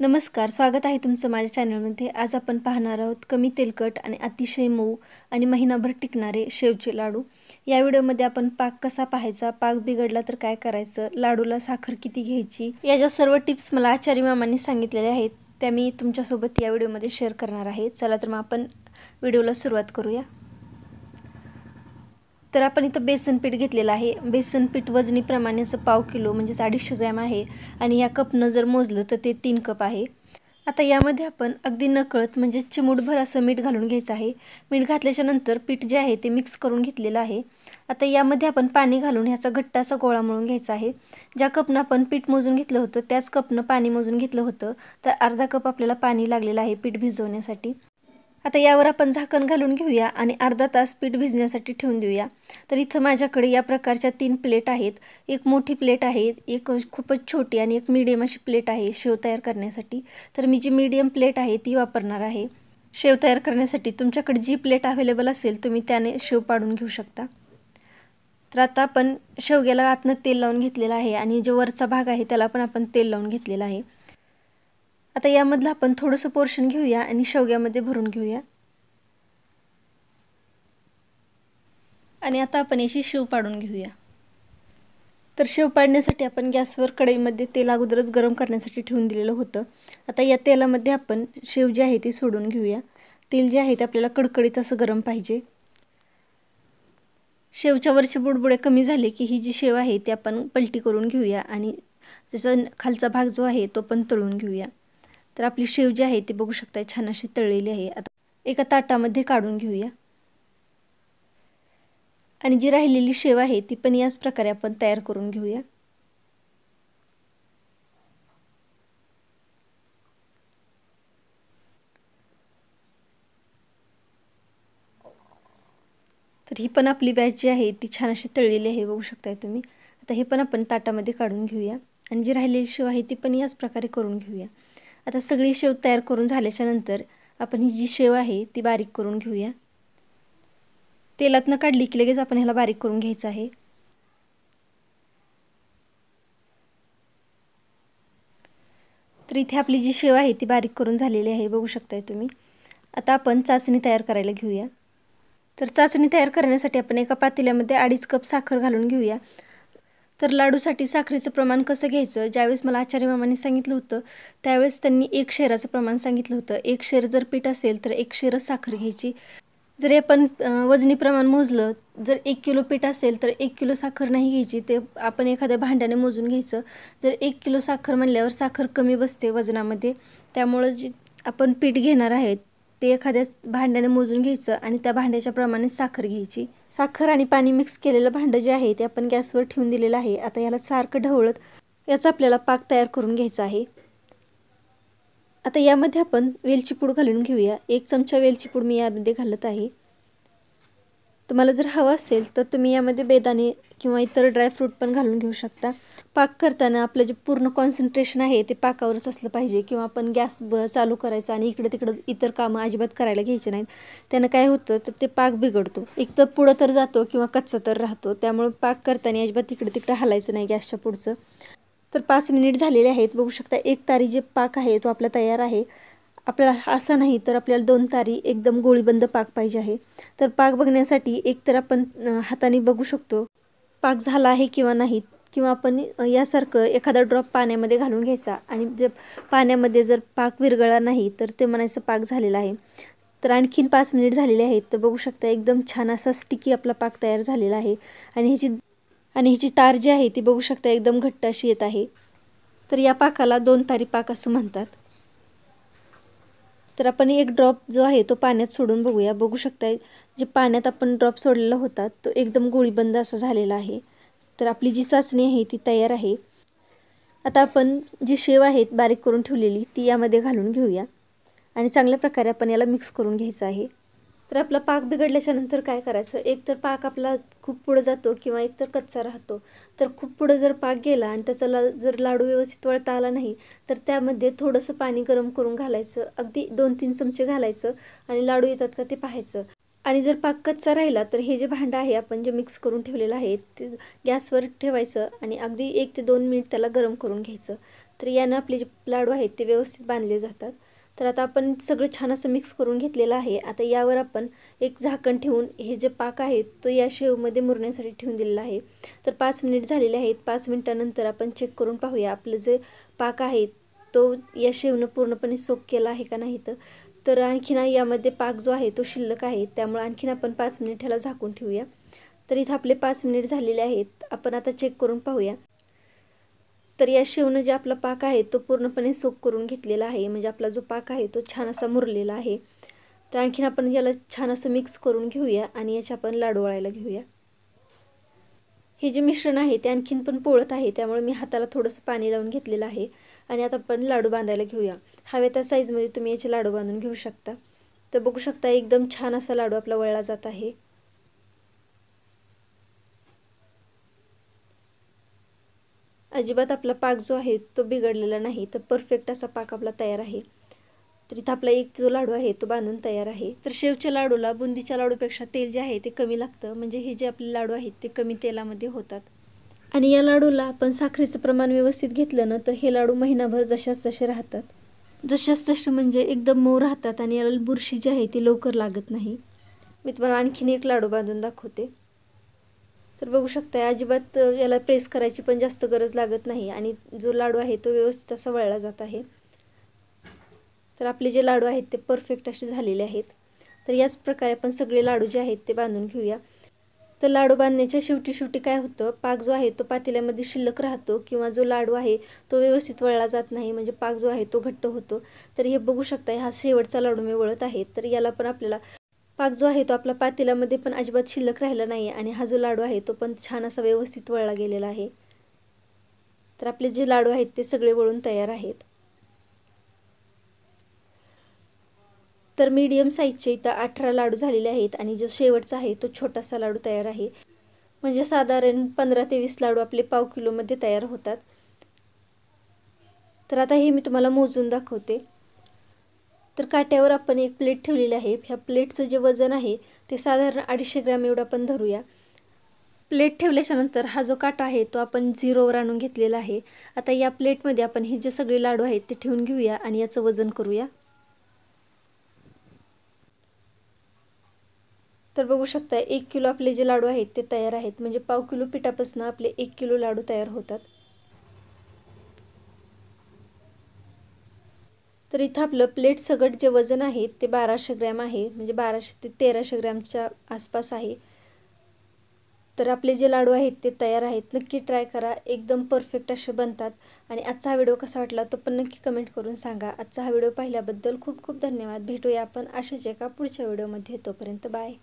नमस्कार स्वागत आहे तुमचं माझ्या चॅनलमध्ये आज आपण पाहणार आहोत कमी तेलकट आणि अतिशय मऊ आणि महिनाभर टिकणारे शेवचे लाडू या व्हिडिओमध्ये आपण पाक कसा पाहायचा पाक बिघडला तर काय करायचं लाडूला साखर किती घ्यायची या ज्या सर्व टिप्स मला आचारी मामांनी सांगितलेल्या आहेत त्या मी तुमच्यासोबत या व्हिडिओमध्ये शेअर करणार आहे चला तर मग आपण व्हिडिओला सुरुवात करूया तर आपण इथं बेसन पीठ घेतलेलं आहे बेसन पीठ वजनी पाव किलो म्हणजेच अडीचशे ग्रॅम आहे आणि या कपनं जर मोजलं तर ते तीन कप आहे आता यामध्ये आपण अगदी नकळत म्हणजे चिमूटभर असं मीठ घालून घ्यायचं आहे मीठ घातल्याच्या नंतर पीठ जे आहे ते मिक्स करून घेतलेलं आहे आता यामध्ये आपण पाणी घालून ह्याचा घट्ट असा गोळा मळून घ्यायचा आहे ज्या कपनं आपण पीठ मोजून घेतलं होतं त्याच कपनं पाणी मोजून घेतलं होतं तर अर्धा कप आपल्याला पाणी लागलेलं आहे पीठ भिजवण्यासाठी आता यावर आपण झाकण घालून घेऊया आणि अर्धा तास पीठ भिजण्यासाठी ठेवून देऊया तर इथं माझ्याकडे या प्रकारच्या तीन प्लेट आहेत एक मोठी प्लेट आहे एक खूपच छोटी आणि एक मीडियम अशी प्लेट आहे शेव तयार करण्यासाठी तर मी जी मीडियम प्लेट आहे ती वापरणार आहे शेव तयार करण्यासाठी तुमच्याकडे जी प्लेट अवेलेबल असेल तुम्ही त्याने शेव पाडून घेऊ शकता तर आता आपण शेवग्याला आतनं तेल लावून घेतलेलं आहे आणि जो वरचा भाग आहे त्याला पण आपण तेल लावून घेतलेला आहे आता यामधलं आपण थोडंसं पोर्शन घेऊया आणि शेवग्यामध्ये भरून घेऊया आणि आता आपण याची शेव पाडून घेऊया तर शेव पाडण्यासाठी आपण गॅसवर कढईमध्ये तेल अगोदरच गरम करण्यासाठी ठेवून दिलेलं होतं आता या तेलामध्ये आपण शेव जे आहे ते सोडून घेऊया तेल जे आहे ते आपल्याला कडकडीत असं गरम पाहिजे शेवच्या वरचे बुडबुडे कमी झाले की ही जी शेव आहे ती आपण पलटी करून घेऊया आणि त्याचा खालचा भाग जो आहे तो पण तळून घेऊया तर आपली शेव जी आहे ती बघू शकता छान अशी तळलेली आहे आता एका ताटामध्ये काढून घेऊया आणि जी राहिलेली शेव आहे ती पण याच प्रकारे आपण तयार करून घेऊया तर ही पण आपली बॅच जी आहे ती छान अशी तळलेली आहे बघू शकता तुम्ही आता हे पण आपण ताटामध्ये काढून घेऊया आणि जी राहिलेली शेव आहे ती पण याच प्रकारे करून घेऊया आता सगळी शेव तयार करून झाल्याच्या नंतर आपण ही जी शेव आहे ती बारीक करून घेऊया तेलातनं काढली की लगेच आपण ह्याला बारीक करून घ्यायचं आहे तर इथे आपली जी शेव आहे ती बारीक करून झालेली आहे बघू शकताय तुम्ही आता आपण चाचणी तयार करायला घेऊया तर चाचणी तयार करण्यासाठी आपण एका पातेल्यामध्ये अडीच कप साखर घालून घेऊया तर लाडूसाठी साखरेचं प्रमाण कसं घ्यायचं ज्यावेळेस मला आचार्य मामाने सांगितलं होतं त्यावेळेस त्यांनी एक शेराचं प्रमाण सांगितलं होतं एक शेर जर पीठ असेल तर एक शेरच साखर घ्यायची जर आपण वजनी प्रमाण मोजलं जर एक किलो पीठ असेल तर एक किलो साखर नाही घ्यायची ते आपण एखाद्या भांड्याने मोजून घ्यायचं जर एक किलो साखर म्हणल्यावर साखर कमी बसते वजनामध्ये त्यामुळं जी आपण पीठ घेणार आहेत ते एखाद्या भांड्याने मोजून घ्यायचं आणि त्या भांड्याच्या प्रमाणे साखर घ्यायची साखर आणि पाणी मिक्स केलेलं भांडं जे आहे ते आपण गॅसवर ठेवून दिलेलं आहे आता याला सारखं ढवळत याचा आपल्याला पाक तयार करून घ्यायचा आहे आता यामध्ये आपण वेलची पूड घालून घेऊया एक चमचा वेलची पूड मी यामध्ये घालत आहे तुम्हाला जर हवं असेल तर तुम्ही यामध्ये बेदाणे किंवा इतर ड्रायफ्रूट पण घालून घेऊ शकता पाक करताना आपलं जे पूर्ण कॉन्सन्ट्रेशन आहे ते पाकावरच असलं पाहिजे किंवा आपण गॅस ब चालू करायचा आणि इकडं तिकडं इतर कामं अजिबात करायला घ्यायचे नाहीत त्यानं काय होतं तर ते पाक बिघडतो एक तर पुढं तर जातो किंवा कच्चा तर राहतो त्यामुळे पाक करताना अजिबात तिकडं तिकडं हलायचं नाही गॅसच्या पुढचं तर पाच मिनिट झालेले आहेत बघू शकता एक तारी जे पाक आहे तो आपला तयार आहे आपल्याला असं नाही तर आपल्याला दोन तारी एकदम गोळीबंद पाक पाहिजे आहे तर पाक बघण्यासाठी एकतर आपण हाताने बघू शकतो पाक झाला आहे किंवा नाही किंवा आपण यासारखं एखादा ड्रॉप पाण्यामध्ये घालून घ्यायचा आणि जर पाण्यामध्ये जर पाक विरगळा नाही तर ते म्हणायचं पाक झालेला आहे तर आणखीन पाच मिनिट झालेले आहेत तर बघू शकता एकदम छान असा स्टिकी आपला पाक तयार झालेला आहे आणि ह्याची आणि ह्याची तार जी आहे ती बघू शकता एकदम घट्ट अशी येत आहे तर या पाकाला दोन तारी पाक असं म्हणतात तर आपण एक ड्रॉप जो आहे तो पाण्यात सोडून बघूया बघू शकता जे पाण्यात आपण ड्रॉप सोडलेला होता तो एकदम गोळीबंद असा झालेला आहे तर आपली जी चाचणी आहे ती तयार आहे आता आपण जी शेव आहेत बारीक करून ठेवलेली ती यामध्ये घालून घेऊया आणि चांगल्या प्रकारे आपण याला मिक्स करून घ्यायचं आहे तर आपला पाक बिघडल्याच्यानंतर नंतर काय करायचं एक तर पाक आपला खूप पुढं जातो किंवा एक तर कच्चा राहतो तर खूप पुढं जर पाक गेला आणि त्याचा ला जर लाडू व्यवस्थित वळता आला नाही तर त्यामध्ये थोडंसं पाणी गरम करून घालायचं अगदी दोन तीन चमचे घालायचं आणि लाडू येतात का ते पाहायचं आणि जर पाक कच्चा राहिला तर हे जे भांडं आहे आपण जे मिक्स करून ठेवलेलं आहे ते गॅसवर ठेवायचं आणि अगदी एक ते दोन मिनिट त्याला गरम करून घ्यायचं तर यानं आपले जे लाडू आहेत ते व्यवस्थित बांधले जातात तर आता आपण सगळं छान असं मिक्स करून घेतलेलं आहे आता यावर आपण एक झाकण ठेवून हे जे पाक आहे तो या शेवमध्ये मुरण्यासाठी ठेवून दिलेला आहे तर पाच मिनिट झालेले आहेत पाच मिनटानंतर आपण चेक करून पाहूया आपलं जे पाक आहे तो या शेवनं पूर्णपणे सोप केला आहे का नाही तर तर आणखीन यामध्ये पाक जो आहे तो शिल्लक आहे त्यामुळे आणखीन आपण पाच मिनिट ह्याला झाकून ठेवूया तर इथं आपले पाच मिनिट झालेले आहेत आपण आता चेक करून पाहूया तर या शेवणं जे आपला पाक आहे तो पूर्णपणे सोक करून घेतलेला आहे म्हणजे आपला जो पाक आहे तो छान असा मुरलेला आहे तर आणखीन आपण याला छान असं मिक्स करून घेऊया आणि याचे आपण लाडू वळायला घेऊया हे जे मिश्रण आहे ते आणखीन पण पोळत आहे त्यामुळे मी हाताला थोडंसं पाणी लावून घेतलेलं आहे आणि आता आपण लाडू बांधायला घेऊया हव्या त्या साईजमध्ये तुम्ही याचे लाडू बांधून घेऊ शकता तर बघू शकता एकदम छान असा लाडू आपला वळला जात आहे अजिबात आपला पाक जो आहे तो बिघडलेला नाही तर परफेक्ट असा पाक आपला तयार आहे तर इथं आपला एक जो लाडू आहे तो बांधून तयार आहे तर शेवच्या लाडूला बुंदीच्या लाडूपेक्षा तेल जे आहे ते कमी लागतं म्हणजे हे जे आपले लाडू आहेत ते कमी तेलामध्ये होतात आणि या लाडूला आपण साखरेचं प्रमाण व्यवस्थित घेतलं ना तर हे लाडू महिनाभर जशाच तसे राहतात जशाच तसे म्हणजे एकदम मऊ राहतात आणि याला बुरशी जी आहे ती लवकर लागत नाही मी तुम्हाला आणखीन एक लाडू बांधून दाखवते तर बघू शकता अजिबात याला प्रेस करायची पण जास्त गरज लागत नाही आणि जो लाडू आहे तो व्यवस्थित असा वळला जात आहे तर आपले जे लाडू आहेत ते परफेक्ट असे झालेले आहेत तर याच प्रकारे आपण सगळे लाडू जे आहेत ते बांधून घेऊया तर लाडू बांधण्याच्या शेवटी शेवटी काय होतं पाक जो आहे तो पातेल्यामध्ये शिल्लक राहतो किंवा जो लाडू आहे तो व्यवस्थित वळला जात नाही म्हणजे पाक जो आहे तो घट्ट होतो तर हे बघू शकता हा शेवटचा लाडू मी वळत आहे तर याला पण आपल्याला पाक जो आहे तो आपला पातेल्यामध्ये पण अजिबात शिल्लक राहिला नाही आणि हा जो लाडू आहे तो पण छान असा व्यवस्थित वळला गेलेला आहे तर आपले जे लाडू आहेत ते सगळे वळून तयार आहेत तर मीडियम साईजचे इथं अठरा लाडू झालेले आहेत आणि जो शेवटचा आहे तो छोटासा लाडू तयार आहे म्हणजे साधारण पंधरा ते वीस लाडू आपले पाव किलोमध्ये तयार होतात तर आता हे मी तुम्हाला मोजून दाखवते तर काट्यावर आपण एक प्लेट ठेवलेली आहे ह्या प्लेटचं जे वजन आहे ते साधारण अडीचशे ग्रॅम एवढं आपण धरूया प्लेट ठेवल्याच्यानंतर हा जो काटा आहे तो आपण झिरोवर आणून घेतलेला आहे आता या प्लेटमध्ये आपण हे जे सगळे लाडू आहेत ते ठेवून घेऊया आणि याचं वजन करूया तर बघू शकता एक किलो आपले जे लाडू आहेत ते तयार आहेत म्हणजे पाव किलो पिठापासून आपले एक किलो लाडू तयार होतात तर इथं आपलं प्लेट सगट जे वजन आहे ते बाराशे ग्रॅम आहे म्हणजे बाराशे ते तेराशे ग्रॅमच्या आसपास आहे तर आपले जे लाडू आहेत ते तयार आहेत नक्की ट्राय करा एकदम परफेक्ट असे बनतात आणि आजचा हा व्हिडिओ कसा वाटला तो पण नक्की कमेंट करून सांगा आजचा हा व्हिडिओ पाहिल्याबद्दल खूप खूप धन्यवाद भेटूया आपण अशाच एका पुढच्या व्हिडिओमध्ये तोपर्यंत बाय